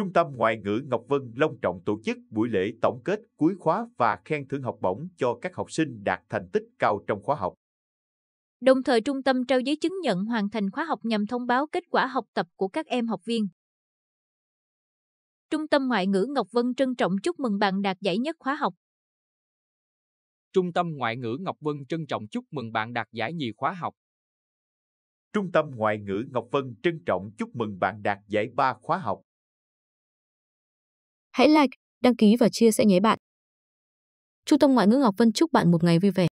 Trung tâm Ngoại ngữ Ngọc Vân long trọng tổ chức buổi lễ tổng kết cuối khóa và khen thưởng học bổng cho các học sinh đạt thành tích cao trong khóa học. Đồng thời trung tâm trao giấy chứng nhận hoàn thành khóa học nhằm thông báo kết quả học tập của các em học viên. Trung tâm Ngoại ngữ Ngọc Vân trân trọng chúc mừng bạn đạt giải nhất khóa học. Trung tâm Ngoại ngữ Ngọc Vân trân trọng chúc mừng bạn đạt giải nhì khóa học. Trung tâm Ngoại ngữ Ngọc Vân trân trọng chúc mừng bạn đạt giải ba khóa học. Hãy like, đăng ký và chia sẻ nhé bạn. Trung tâm Ngoại ngữ Ngọc Vân chúc bạn một ngày vui vẻ.